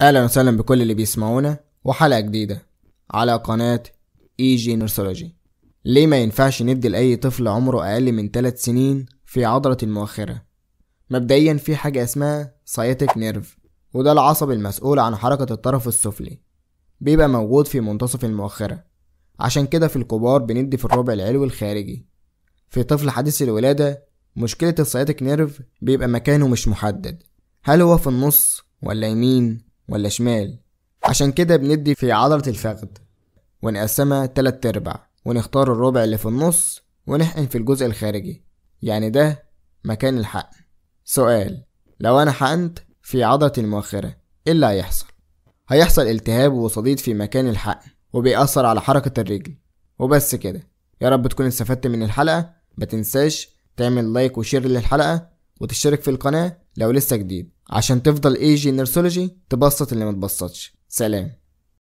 اهلا وسهلا بكل اللي بيسمعونا وحلقه جديده على قناه اي جي نيرسولوجي ليه ما ينفعش ندي لاي طفل عمره اقل من 3 سنين في عضله المؤخره مبدئيا في حاجه اسمها سايتك نيرف وده العصب المسؤول عن حركه الطرف السفلي بيبقى موجود في منتصف المؤخره عشان كده في الكبار بندي في الربع العلوي الخارجي في طفل حديث الولاده مشكله السايتك نيرف بيبقى مكانه مش محدد هل هو في النص ولا يمين ولا شمال عشان كده بندي في عضلة الفخذ ونقسمها تلات أرباع ونختار الربع اللي في النص ونحقن في الجزء الخارجي يعني ده مكان الحقن سؤال لو أنا حقنت في عضلة المؤخرة إيه اللي هيحصل؟ هيحصل التهاب وصديد في مكان الحقن وبيأثر على حركة الرجل وبس كده يا رب تكون استفدت من الحلقة متنساش تعمل لايك وشير للحلقة وتشترك في القناة لو لسه جديد عشان تفضل اي جي نيرسولوجي تبسط اللي ما تبسطش سلام